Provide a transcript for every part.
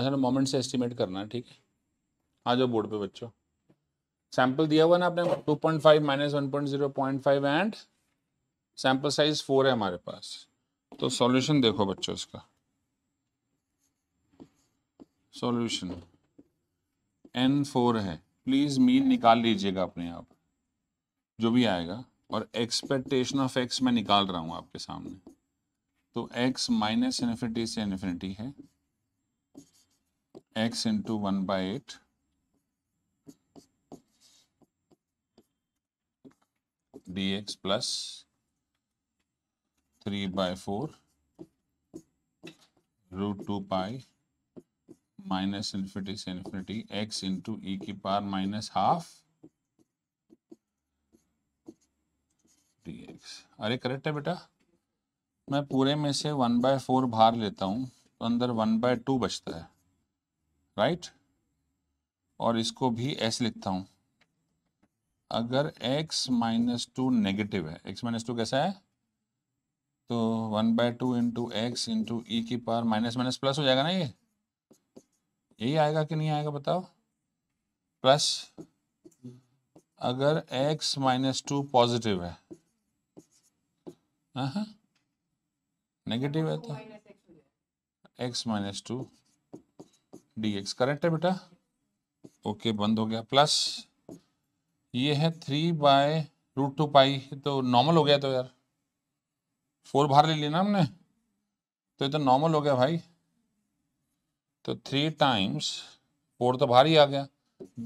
Sir moment से estimate करना है ठीक है आ जाओ बोर्ड पे बच्चों सैंपल दिया हुआ ना आपने 2.5 point five minus one point zero point five and sample size four है हमारे पास तो सॉल्यूशन देखो बच्चों इसका सॉल्यूशन एन फोर है प्लीज़ मीन निकाल लीजिएगा अपने आप जो भी आएगा और एक्सपेक्टेशन ऑफ एक्स मैं निकाल रहा हूँ आपके सामने तो एक्स माइनस इन्फिनिटी से इन्फिनिटी है x into 1 by 8 dx plus 3 by 4 root 2 pi minus infinity से infinity x into e ki power minus half dx अरे करेक्ट है बेटा मैं पूरे में से वन बाय फोर भार लेता हूँ तो अंदर वन बाय टू बचता है राइट और इसको भी ऐसे लिखता हूं अगर x माइनस टू नेगेटिव है x माइनस टू कैसा है तो one by two into X into E की पावर माइनस माइनस प्लस हो जाएगा ना ये यही आएगा कि नहीं आएगा बताओ प्लस अगर x माइनस टू पॉजिटिव है नेगेटिव हाँ, हाँ। है तो x minus two D X correct है बेटा ओके बंद हो गया प्लस ये है three by root two pi तो नॉर्मल हो गया तो यार फोर बाहर ले लिया ना हमने तो ये तो नॉर्मल हो गया भाई तो थ्री टाइम्स फोर तो बाहर ही आ गया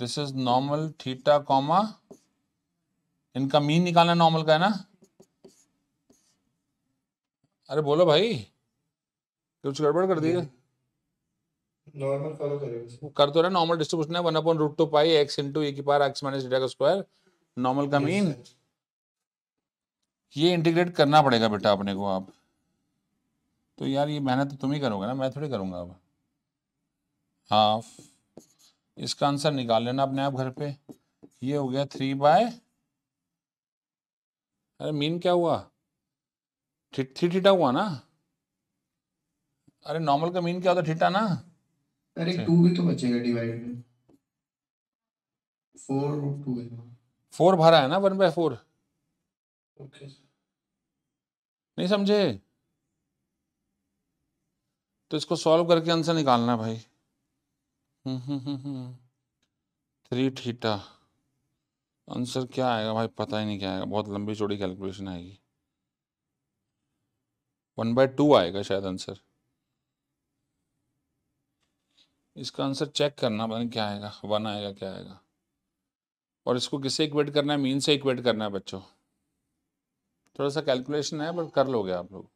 this is normal theta comma इनका मीन निकालना नॉर्मल का है ना अरे बोलो भाई कुछ गड़बड़ कर दिया कर तो रहा नॉर्मल डिस्ट्रीब्यूशन है one upon root two pi X into E की पावर एक्स माइनस डीटा का स्क्वायर नॉर्मल का मीन ये इंटीग्रेट करना पड़ेगा बेटा अपने को आप तो यार ये मेहनत तो तुम ही करोगे ना मैं थोड़ी करूँगा अब हाफ इसका आंसर निकाल लेना अपने आप घर पे ये हो गया थ्री बाय अरे मीन क्या हुआ थ्री थीटा हुआ ना अरे नॉर्मल का मीन क्या होता थीटा ना अरे अच्छा। टू भी तो बचेगा डिवाइड में फोर रूट टू है फोर भरा है ना वन बाय फोर ओके नहीं समझे तो इसको सॉल्व करके आंसर निकालना है भाई थ्री थीटा आंसर क्या आएगा भाई पता ही नहीं क्या आएगा बहुत लंबी चौड़ी कैलकुलेशन आएगी वन बाय टू आएगा शायद आंसर इसका आंसर चेक करना पता क्या आएगा वन आएगा क्या आएगा और इसको किससे इक्वेट करना है मीन से इक्वेट करना है बच्चों थोड़ा सा कैलकुलेशन है बट कर लोगे आप लोग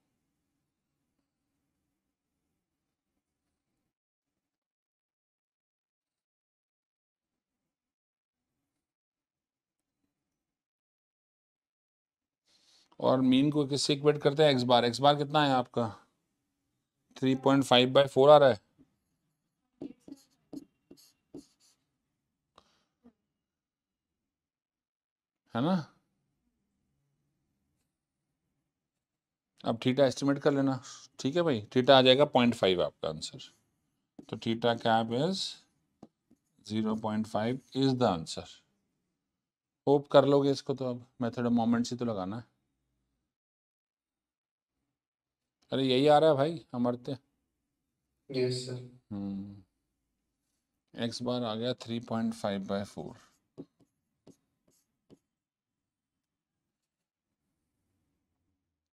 और मीन को किससे इक्वेट करते हैं एक्स बार एक्स बार कितना है आपका three point five by four आ रहा है है ना अब थीटा एस्टिमेट कर लेना ठीक है भाई थीटा आ जाएगा पॉइंट फाइव आपका आंसर तो theta cap is zero point five is the answer hope कर लोगे इसको तो अब मेथड ऑफ मोमेंट से तो लगाना है अरे यही आ रहा है भाई अमरते yes sir hmm X bar आ गया three point five by four